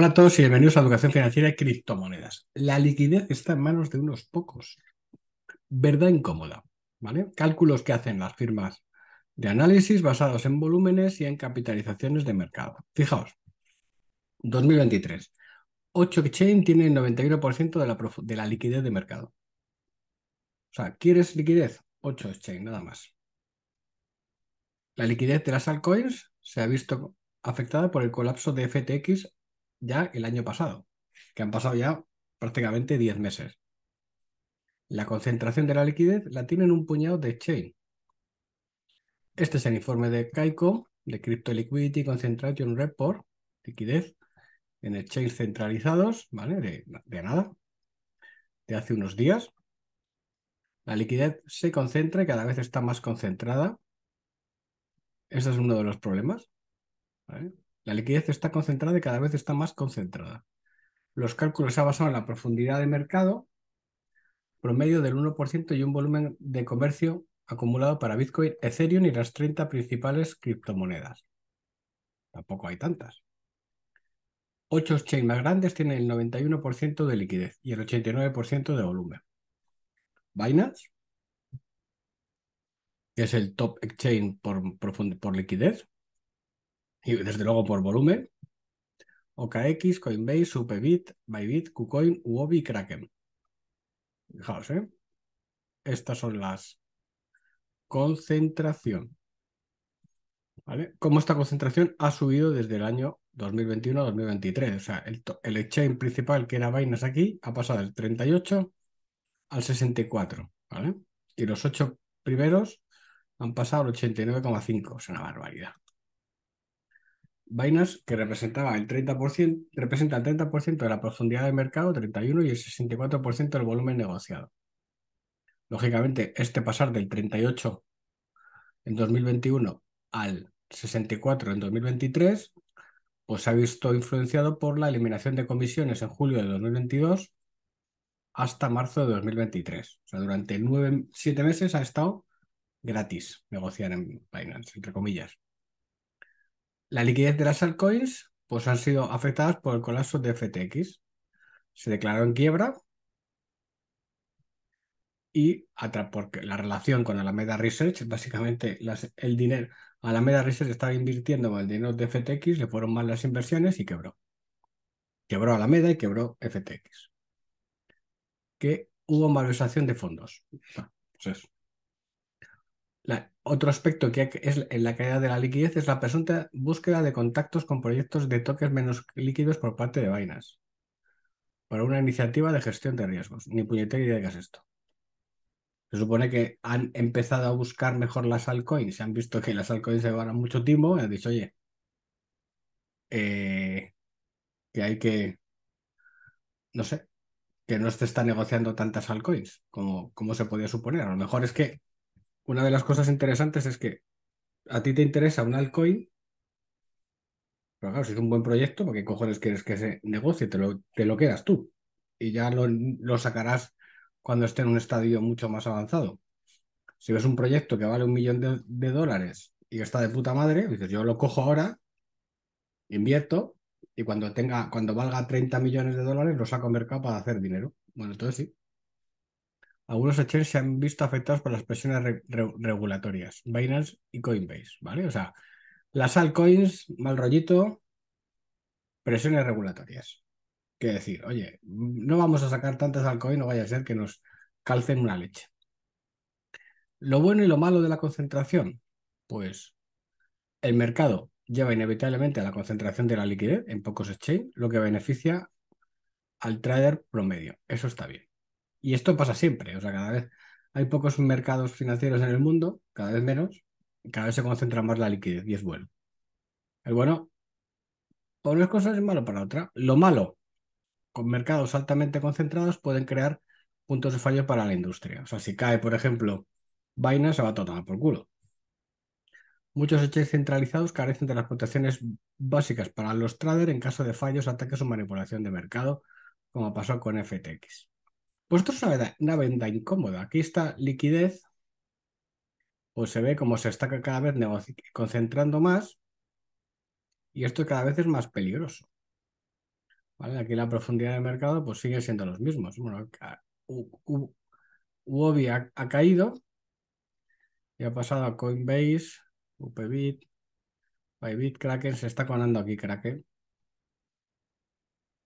Hola a todos y bienvenidos a Educación Financiera y Criptomonedas. La liquidez está en manos de unos pocos. Verdad incómoda, ¿vale? Cálculos que hacen las firmas de análisis basados en volúmenes y en capitalizaciones de mercado. Fijaos, 2023. 8 exchange tiene el 91% de la, de la liquidez de mercado. O sea, ¿quieres liquidez? 8 exchange, nada más. La liquidez de las altcoins se ha visto afectada por el colapso de FTX ya el año pasado, que han pasado ya prácticamente 10 meses. La concentración de la liquidez la tienen un puñado de chain Este es el informe de Caico, de Crypto Liquidity Concentration Report, liquidez, en el exchange centralizados, ¿vale? De, nada, de hace unos días. La liquidez se concentra y cada vez está más concentrada. ese es uno de los problemas. ¿vale? La liquidez está concentrada y cada vez está más concentrada. Los cálculos se han basado en la profundidad de mercado promedio del 1% y un volumen de comercio acumulado para Bitcoin, Ethereum y las 30 principales criptomonedas. Tampoco hay tantas. Ocho exchanges más grandes tienen el 91% de liquidez y el 89% de volumen. Binance, que es el top exchange por, por liquidez, y desde luego por volumen, OKX, Coinbase, Superbit, Bybit, KuCoin, Uobi Kraken. Fijaos, ¿eh? Estas son las concentración. ¿Vale? Cómo esta concentración ha subido desde el año 2021 2023. O sea, el, el exchange principal que era Binance aquí ha pasado del 38 al 64, ¿vale? Y los ocho primeros han pasado al 89,5. Es una barbaridad. Binance, que representaba el 30%, representa el 30% de la profundidad de mercado, 31, y el 64% del volumen negociado. Lógicamente, este pasar del 38 en 2021 al 64 en 2023, pues se ha visto influenciado por la eliminación de comisiones en julio de 2022 hasta marzo de 2023. O sea, durante nueve, siete meses ha estado gratis negociar en Binance, entre comillas. La liquidez de las altcoins pues han sido afectadas por el colapso de FTX. Se declaró en quiebra y porque la relación con Alameda Research, básicamente el dinero, Alameda Research estaba invirtiendo con el dinero de FTX, le fueron mal las inversiones y quebró. Quebró Alameda y quebró FTX. Que hubo malversación de fondos. Pues otro aspecto que es en la caída de la liquidez es la presunta búsqueda de contactos con proyectos de toques menos líquidos por parte de vainas para una iniciativa de gestión de riesgos. Ni puñetera idea que es esto. Se supone que han empezado a buscar mejor las altcoins. Se han visto que las altcoins se mucho tiempo y han dicho, oye, eh, que hay que, no sé, que no se está negociando tantas altcoins como, como se podía suponer. A lo mejor es que una de las cosas interesantes es que a ti te interesa un altcoin, pero claro, si es un buen proyecto, porque qué cojones quieres que se negocio te lo, te lo quedas tú? Y ya lo, sacarás cuando esté en un estadio mucho más avanzado. Si ves un proyecto que vale un millón de, dólares y está de puta madre, dices, yo lo cojo ahora, invierto y cuando tenga, cuando valga 30 millones de dólares, lo saco al mercado para hacer dinero. Bueno, entonces sí algunos exchanges se han visto afectados por las presiones regulatorias, Binance y Coinbase, ¿vale? O sea, las altcoins, mal rollito, presiones regulatorias. qué decir, oye, no vamos a sacar tantas altcoins, no vaya a ser que nos calcen una leche. Lo bueno y lo malo de la concentración, pues el mercado lleva inevitablemente a la concentración de la liquidez en pocos exchanges, lo que beneficia al trader promedio. Eso está bien. Y esto pasa siempre, o sea, cada vez hay pocos mercados financieros en el mundo, cada vez menos, cada vez se concentra más la liquidez y es bueno. es bueno, por unas cosas es malo para otra. Lo malo, con mercados altamente concentrados pueden crear puntos de fallo para la industria. O sea, si cae, por ejemplo, Binance, se va a tomar por culo. Muchos hechos centralizados carecen de las protecciones básicas para los traders en caso de fallos, ataques o manipulación de mercado, como pasó con FTX. Pues esto es una venda incómoda. Aquí está liquidez, pues se ve como se está cada vez concentrando más y esto cada vez es más peligroso. Aquí la profundidad del mercado pues sigue siendo los mismos. Bueno, UOBI ha, caído y ha pasado a Coinbase, UPBit, Bybit, Kraken, se está conando aquí Kraken.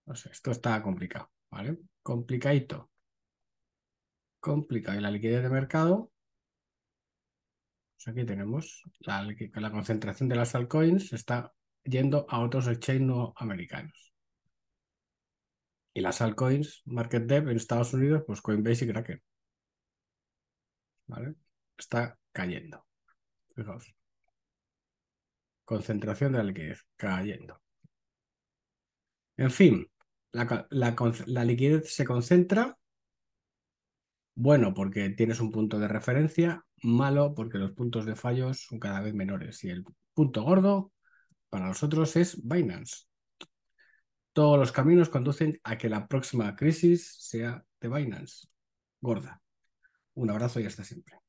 esto está complicado, ¿vale? Complicadito complicado. Y la liquidez de mercado. Pues aquí tenemos la, concentración de las altcoins está yendo a otros exchanges no americanos. Y las altcoins, market dev en Estados Unidos, pues Coinbase y Kraken. ¿Vale? Está cayendo. Concentración de la liquidez, cayendo. En fin, la liquidez se concentra bueno, porque tienes un punto de referencia. Malo, porque los puntos de fallos son cada vez menores. Y el punto gordo para nosotros es Binance. Todos los caminos conducen a que la próxima crisis sea de Binance. Gorda. Un abrazo y hasta siempre.